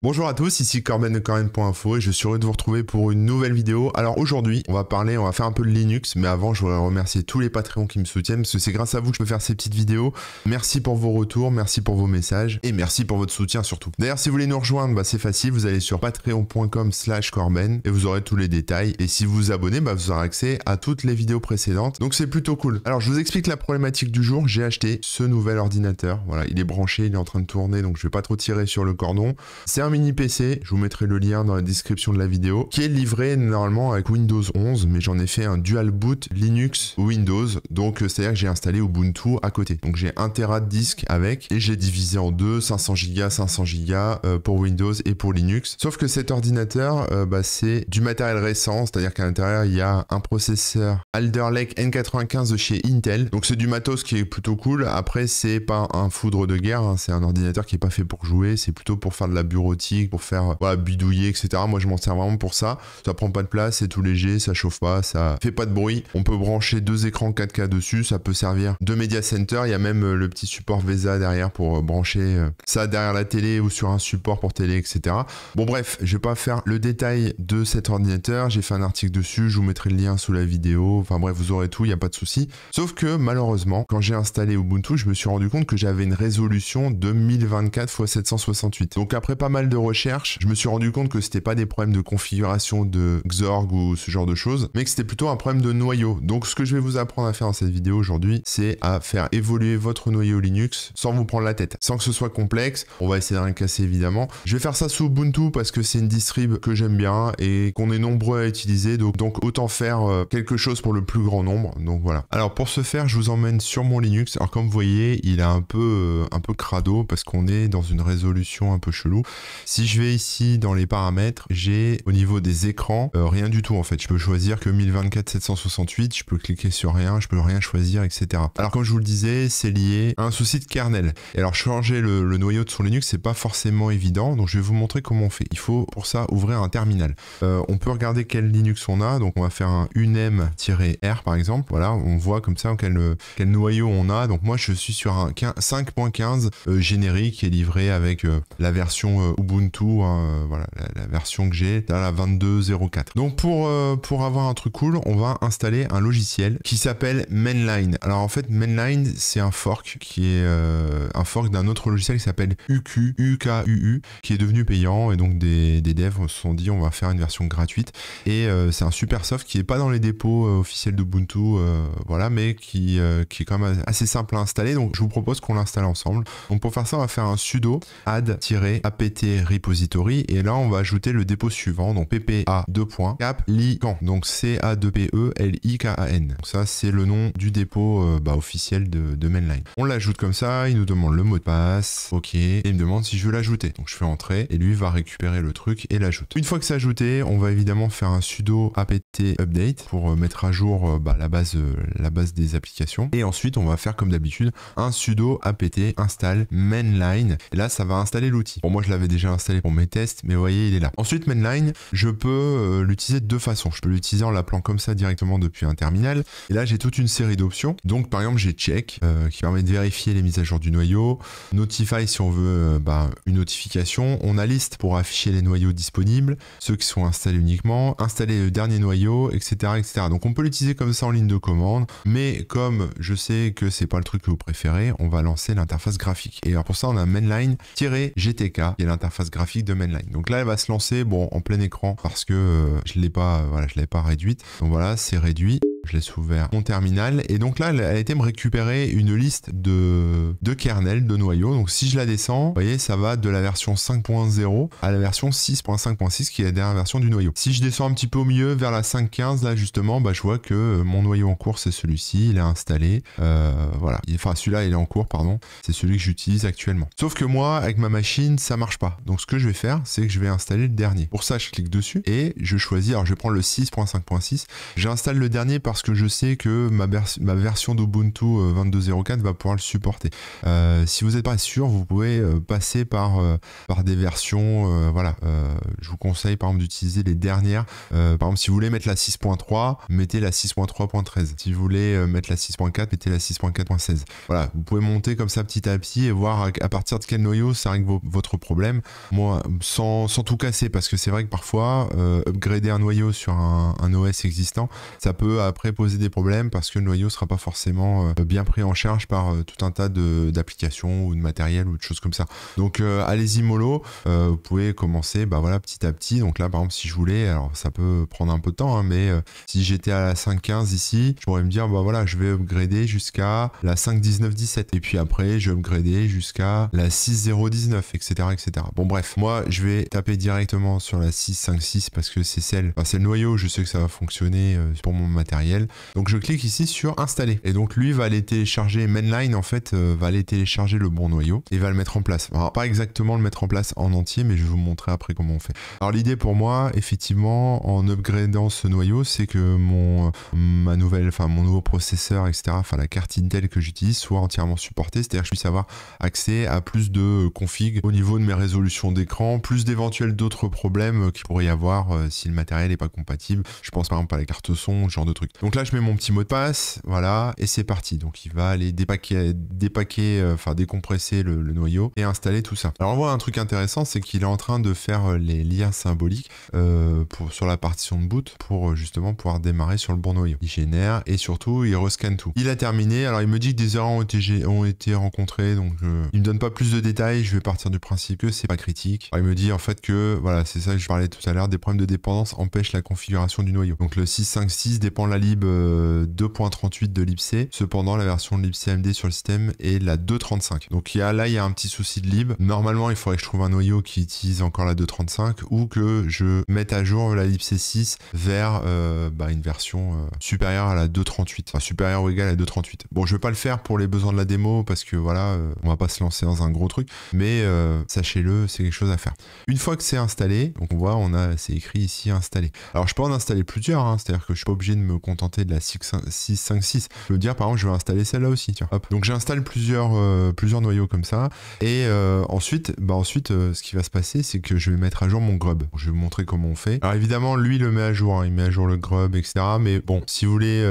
Bonjour à tous, ici Corben de Corben.info et je suis heureux de vous retrouver pour une nouvelle vidéo. Alors aujourd'hui, on va parler, on va faire un peu de Linux, mais avant je voudrais remercier tous les Patreons qui me soutiennent parce que c'est grâce à vous que je peux faire ces petites vidéos. Merci pour vos retours, merci pour vos messages et merci pour votre soutien surtout. D'ailleurs, si vous voulez nous rejoindre, bah, c'est facile, vous allez sur patreon.com slash Corben et vous aurez tous les détails. Et si vous vous abonnez, bah, vous aurez accès à toutes les vidéos précédentes, donc c'est plutôt cool. Alors je vous explique la problématique du jour, j'ai acheté ce nouvel ordinateur. Voilà, il est branché, il est en train de tourner, donc je vais pas trop tirer sur le cordon. C'est mini PC, je vous mettrai le lien dans la description de la vidéo, qui est livré normalement avec Windows 11, mais j'en ai fait un dual boot Linux Windows, donc euh, c'est-à-dire que j'ai installé Ubuntu à côté. Donc j'ai un Tera de disque avec, et j'ai divisé en deux, 500 Go, 500 Go pour Windows et pour Linux. Sauf que cet ordinateur, euh, bah, c'est du matériel récent, c'est-à-dire qu'à l'intérieur, il y a un processeur Alder Lake N95 de chez Intel, donc c'est du matos qui est plutôt cool. Après, c'est pas un foudre de guerre, hein. c'est un ordinateur qui est pas fait pour jouer, c'est plutôt pour faire de la bureautique pour faire bidouiller, etc. Moi, je m'en sers vraiment pour ça. Ça prend pas de place, c'est tout léger, ça chauffe pas, ça fait pas de bruit. On peut brancher deux écrans 4K dessus, ça peut servir de media center. Il y a même euh, le petit support VESA derrière pour euh, brancher euh, ça derrière la télé ou sur un support pour télé, etc. Bon, bref, je vais pas faire le détail de cet ordinateur. J'ai fait un article dessus, je vous mettrai le lien sous la vidéo. Enfin bref, vous aurez tout, il n'y a pas de souci. Sauf que malheureusement, quand j'ai installé Ubuntu, je me suis rendu compte que j'avais une résolution de 1024 x 768. Donc après pas mal de recherche, je me suis rendu compte que c'était pas des problèmes de configuration de Xorg ou ce genre de choses, mais que c'était plutôt un problème de noyau. Donc ce que je vais vous apprendre à faire dans cette vidéo aujourd'hui, c'est à faire évoluer votre noyau Linux sans vous prendre la tête, sans que ce soit complexe. On va essayer de rien casser évidemment. Je vais faire ça sous Ubuntu parce que c'est une distrib que j'aime bien et qu'on est nombreux à utiliser, donc, donc autant faire euh, quelque chose pour le plus grand nombre. Donc voilà. Alors pour ce faire, je vous emmène sur mon Linux. Alors comme vous voyez, il est un peu, euh, un peu crado parce qu'on est dans une résolution un peu chelou. Si je vais ici dans les paramètres, j'ai au niveau des écrans euh, rien du tout en fait. Je peux choisir que 1024 768, je peux cliquer sur rien, je peux rien choisir, etc. Alors comme je vous le disais, c'est lié à un souci de kernel. Et alors changer le, noyau de son Linux, c'est pas forcément évident, donc je vais vous montrer comment on fait. Il faut pour ça ouvrir un terminal. Euh, on peut regarder quel Linux on a, donc on va faire un unm-r par exemple. Voilà, on voit comme ça quel, noyau on a. Donc moi je suis sur un 5.15 euh, générique qui est livré avec la version Ubuntu, hein, euh, voilà, la, version que j'ai, la 22.04. Donc pour, euh, pour avoir un truc cool, on va installer un logiciel qui s'appelle Mainline. Alors en fait, Mainline, c'est un fork qui est euh, un fork d'un autre logiciel qui s'appelle UQ, UKUU, qui est devenu payant et donc des, devs se sont dit on va faire une version gratuite. Et c'est un super soft qui n'est pas dans les dépôts officiels d'Ubuntu, voilà, mais qui, qui est quand même assez simple à installer. Donc je vous propose qu'on l'installe ensemble. Donc pour faire ça, on va faire un sudo add-apt repository et là on va ajouter le dépôt suivant donc PPA 2. lican donc C A 2 P E L I K A N. Donc ça c'est le nom du dépôt euh, bah, officiel de, mainline. On l'ajoute comme ça, il nous demande le mot de passe, ok, et il me demande si je veux l'ajouter. Donc je fais entrer et lui va récupérer le truc et l'ajoute. Une fois que c'est ajouté, on va évidemment faire un sudo apt update pour euh, mettre à jour euh, bah, la base la base des applications et ensuite on va faire comme d'habitude un sudo apt install mainline. Et là ça va installer l'outil. Bon moi je l'avais déjà installé pour mes tests, mais vous voyez, il est là. Ensuite, mainline, je peux euh, l'utiliser de deux façons. Je peux l'utiliser en l'appelant comme ça directement depuis un terminal. Et là, j'ai toute une série d'options. Donc, par exemple, j'ai check euh, qui permet de vérifier les mises à jour du noyau. Notify si on veut euh, bah, une notification. On a liste pour afficher les noyaux disponibles, ceux qui sont installés uniquement, installer le dernier noyau, etc. etc. Donc, on peut l'utiliser comme ça en ligne de commande. Mais comme je sais que c'est pas le truc que vous préférez, on va lancer l'interface graphique. Et alors pour ça, on a mainline-gtk qui est l'interface graphique de Mainline. Donc là, elle va se lancer bon en plein écran parce que euh, je l'ai pas, euh, voilà, je l'ai pas réduite. Donc voilà, c'est réduit je laisse ouvert mon terminal. Et donc là, elle a été me récupérer une liste de, de kernels, de noyaux. Donc si je la descends, vous voyez, ça va de la version 5.0 à la version 6.5.6 qui est la dernière version du noyau. Si je descends un petit peu au milieu vers la 5.15, là justement, bah, je vois que euh, mon noyau en cours, c'est celui-ci, il est installé. Euh, voilà. Enfin, celui-là, il est en cours, pardon. C'est celui que j'utilise actuellement. Sauf que moi, avec ma machine, ça marche pas. Donc ce que je vais faire, c'est que je vais installer le dernier. Pour ça, je clique dessus et je choisis, alors je prends le 6.5.6. J'installe le dernier parce que je sais que ma, ma version d'Ubuntu 22.04 euh, va pouvoir le supporter. Euh, si vous n'êtes pas sûr, vous pouvez euh, passer par, par des versions. voilà, je vous conseille par exemple d'utiliser les dernières. par exemple, si vous voulez mettre la 6.3, mettez la 6.3.13. Si vous voulez mettre la 6.4, mettez la 6.4.16. Voilà, vous pouvez monter comme ça petit à petit et voir à, partir de quel noyau ça règle votre problème. Moi, sans, tout casser, parce que c'est vrai que parfois, upgrader un noyau sur un, OS existant, ça peut à poser des problèmes parce que le noyau sera pas forcément euh, bien pris en charge par euh, tout un tas d'applications ou de matériel ou de choses comme ça. Donc euh, allez-y mollo, vous pouvez commencer bah voilà petit à petit. Donc là par exemple si je voulais, alors ça peut prendre un peu de temps, hein, mais si j'étais à la 5.15 ici, je pourrais me dire bah voilà je vais upgrader jusqu'à la 5.19.17 et puis après je vais upgrader jusqu'à la 6.0.19 etc etc. Bon bref, moi je vais taper directement sur la 6.5.6 parce que c'est celle, c'est le noyau, je sais que ça va fonctionner pour mon matériel donc je clique ici sur installer. Et donc lui va aller télécharger, mainline en fait, euh, va aller télécharger le bon noyau et va le mettre en place. Alors, pas exactement le mettre en place en entier, mais je vais vous montrer après comment on fait. Alors l'idée pour moi, effectivement, en upgradant ce noyau, c'est que mon, euh, ma nouvelle, enfin mon nouveau processeur, etc., enfin la carte Intel que j'utilise soit entièrement supportée, c'est-à-dire que je puisse avoir accès à plus de euh, config au niveau de mes résolutions d'écran, plus d'éventuels d'autres problèmes qui pourrait y avoir si le matériel n'est pas compatible. Je pense par exemple à la carte son, genre de trucs donc là, je mets mon petit mot de passe, voilà, et c'est parti. Donc il va aller dépaquer, dépaquer euh, enfin décompresser le, noyau et installer tout ça. Alors on voit un truc intéressant, c'est qu'il est en train de faire euh, les liens symboliques euh, pour, sur la partition de boot pour justement pouvoir démarrer sur le bon noyau. Il génère et surtout, il rescanne tout. Il a terminé, alors il me dit que des erreurs ont été, ont été rencontrées, donc il me donne pas plus de détails, je vais partir du principe que c'est pas critique. il me dit en fait que, voilà, c'est ça que je parlais tout à l'heure, des problèmes de dépendance empêchent la configuration du noyau. Donc le 656 dépend de la 2.38 euh, de l'IPC. Cependant, la version de l'IPC sur le système est la 2.35. Donc il y là, il y a un petit souci de lib. Normalement, il faudrait que je trouve un noyau qui utilise encore la 2.35 ou que je mette à jour la lib 6 vers euh, bah, une version euh, supérieure à la 2.38. Enfin, supérieure ou égale à 2.38. Bon, je vais pas le faire pour les besoins de la démo parce que voilà, on va pas se lancer dans un gros truc. Mais sachez-le, c'est quelque chose à faire. Une fois que c'est installé, donc on voit, on a, c'est écrit ici installé. Alors je peux en installer plusieurs, hein. c'est-à-dire que je suis pas obligé de me contenter tenter de la 656. Je veux dire, par exemple, je vais installer celle-là aussi. Donc j'installe plusieurs, euh, plusieurs noyaux comme ça. Et euh, ensuite, bah ensuite euh, ce qui va se passer, c'est que je vais mettre à jour mon grub. Je vais vous montrer comment on fait. Alors évidemment, lui, le met à jour. Hein. Il met à jour le grub, etc. Mais bon, si vous voulez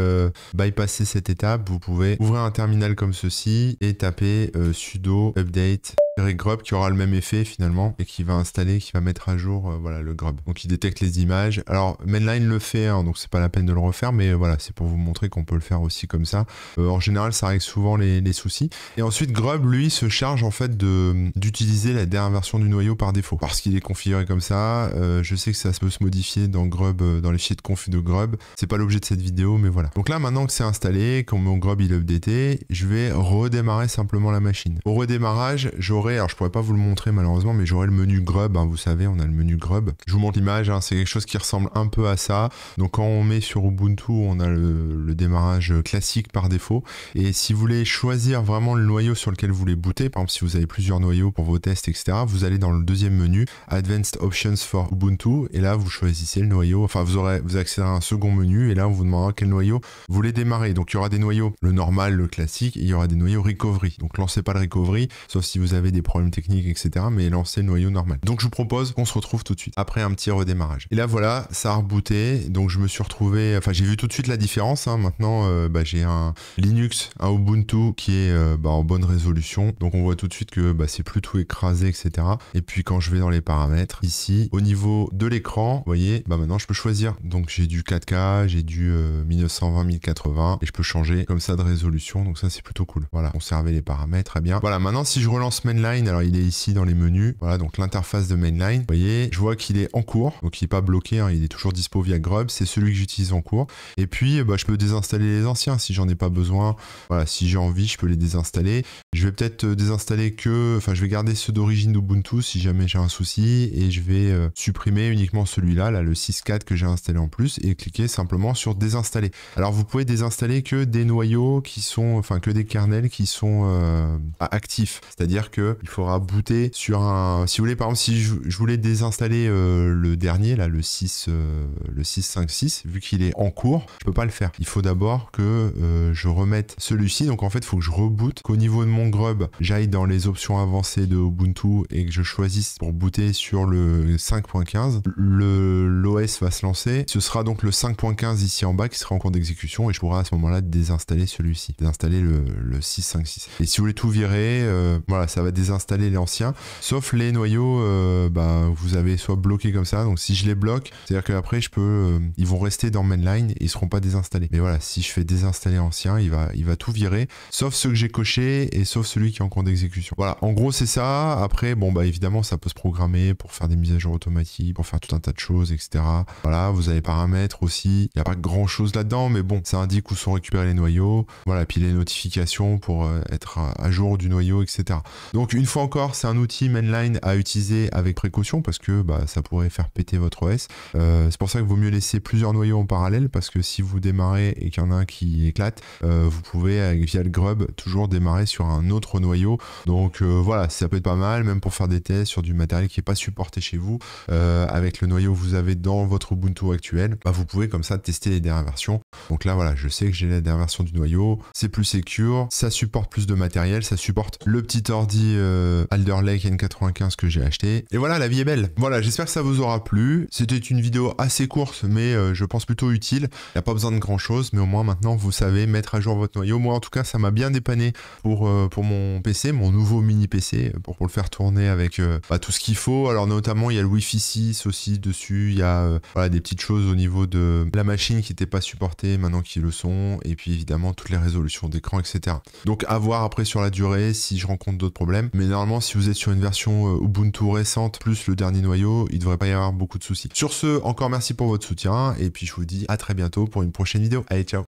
bypasser cette étape, vous pouvez ouvrir un terminal comme ceci et taper sudo update Grub qui aura le même effet finalement et qui va installer, qui va mettre à jour euh, voilà, le Grub. Donc il détecte les images. Alors Mainline le fait, hein, donc c'est pas la peine de le refaire, mais euh, voilà, c'est pour vous montrer qu'on peut le faire aussi comme ça. Euh, en général, ça règle souvent les, soucis. Et ensuite, Grub, lui, se charge en fait d'utiliser la dernière version du noyau par défaut. Parce qu'il est configuré comme ça, je sais que ça peut se modifier dans Grub, dans les fichiers de conf de Grub. C'est pas l'objet de cette vidéo, mais voilà. Donc là, maintenant que c'est installé, quand mon Grub il est updaté, je vais redémarrer simplement la machine. Au redémarrage, j'aurai alors je pourrais pas vous le montrer malheureusement, mais j'aurai le menu Grub, hein, vous savez, on a le menu Grub. Je vous montre l'image, hein, c'est quelque chose qui ressemble un peu à ça. Donc quand on met sur Ubuntu, on a le, démarrage classique par défaut. Et si vous voulez choisir vraiment le noyau sur lequel vous voulez booter, par exemple si vous avez plusieurs noyaux pour vos tests, etc., vous allez dans le deuxième menu, Advanced Options for Ubuntu, et là vous choisissez le noyau, enfin vous aurez, vous accéderez à un second menu, et là on vous demandera quel noyau vous voulez démarrer. Donc il y aura des noyaux, le normal, le classique, et il y aura des noyaux recovery. Donc lancez pas le recovery, sauf si vous avez des problèmes techniques, etc. Mais lancer le noyau normal. Donc je vous propose qu'on se retrouve tout de suite après un petit redémarrage. Et là voilà, ça a rebooté. Donc je me suis retrouvé, enfin j'ai vu tout de suite la différence. Hein. Maintenant euh, bah, j'ai un Linux, un Ubuntu qui est euh, bah, en bonne résolution. Donc on voit tout de suite que bah, c'est plutôt écrasé, etc. Et puis quand je vais dans les paramètres, ici au niveau de l'écran, voyez, bah maintenant je peux choisir. Donc j'ai du 4K, j'ai du 1920-1080 euh, et je peux changer comme ça de résolution. Donc ça c'est plutôt cool. Voilà, conserver les paramètres, très bien. Voilà, maintenant si je relance maintenant alors il est ici dans les menus. Voilà, donc l'interface de mainline. Vous voyez, je vois qu'il est en cours, donc il n'est pas bloqué, hein, il est toujours dispo via Grub, c'est celui que j'utilise en cours. Et puis, bah, je peux désinstaller les anciens si j'en ai pas besoin. Voilà, si j'ai envie, je peux les désinstaller. Je vais peut-être euh, désinstaller que, enfin je vais garder ceux d'origine d'Ubuntu si jamais j'ai un souci et je vais euh, supprimer uniquement celui-là, là le 6.4 que j'ai installé en plus et cliquer simplement sur désinstaller. Alors vous pouvez désinstaller que des noyaux qui sont, enfin que des kernels qui sont euh, actifs, c'est-à-dire que il faudra booter sur un, si vous voulez par exemple si je, voulais désinstaller le dernier là le 6, le 6.5.6 vu qu'il est en cours, je peux pas le faire. Il faut d'abord que je remette celui-ci, donc en fait il faut que je reboote qu'au niveau de mon Grub, j'aille dans les options avancées de Ubuntu et que je choisisse pour booter sur le 5.15, le, l'OS va se lancer. Ce sera donc le 5.15 ici en bas qui sera en cours d'exécution et je pourrai à ce moment-là désinstaller celui-ci, désinstaller le, le 6.5.6. Et si vous voulez tout virer, euh, voilà, ça va désinstaller les anciens sauf les noyaux, euh, bah, vous avez soit bloqué comme ça, donc si je les bloque, c'est-à-dire qu'après je peux, euh, ils vont rester dans mainline et ils seront pas désinstallés. Mais voilà, si je fais désinstaller ancien, il va, il va tout virer, sauf ceux que j'ai coché et sauf celui qui est en cours d'exécution. Voilà, en gros c'est ça. Après, bon bah évidemment ça peut se programmer pour faire des mises à jour automatiques, pour faire tout un tas de choses, etc. Voilà, vous avez paramètres aussi. Il n'y a pas grand chose là-dedans, mais bon, ça indique où sont récupérés les noyaux. Voilà, puis les notifications pour euh, être à jour du noyau, etc. Donc une fois encore, c'est un outil mainline à utiliser avec précaution parce que bah, ça pourrait faire péter votre OS. Euh, c'est pour ça qu'il vaut mieux laisser plusieurs noyaux en parallèle parce que si vous démarrez et qu'il y en a un qui éclate, euh, vous pouvez via le grub toujours démarrer sur un un autre noyau. Donc euh, voilà, ça peut être pas mal, même pour faire des tests sur du matériel qui n'est pas supporté chez vous, euh, avec le noyau que vous avez dans votre Ubuntu actuel, bah, vous pouvez comme ça tester les dernières versions. Donc là voilà, je sais que j'ai la dernière version du noyau, c'est plus secure, ça supporte plus de matériel, ça supporte le petit ordi euh, Alder Lake N95 que j'ai acheté. Et voilà, la vie est belle. Voilà, j'espère que ça vous aura plu. C'était une vidéo assez courte, mais je pense plutôt utile. Il n'y a pas besoin de grand chose, mais au moins maintenant vous savez mettre à jour votre noyau. Moi en tout cas, ça m'a bien dépanné pour, pour mon PC, mon nouveau mini PC, pour, le faire tourner avec euh, bah, tout ce qu'il faut. Alors notamment, il y a le Wi-Fi 6 aussi dessus, il y a euh, des petites choses au niveau de la machine qui n'était pas supportée, maintenant qui le sont, et puis évidemment toutes les résolutions d'écran, etc. Donc à voir après sur la durée si je rencontre d'autres problèmes. Mais normalement, si vous êtes sur une version euh, Ubuntu récente, plus le dernier noyau, il ne devrait pas y avoir beaucoup de soucis. Sur ce, encore merci pour votre soutien, et puis je vous dis à très bientôt pour une prochaine vidéo. Allez, ciao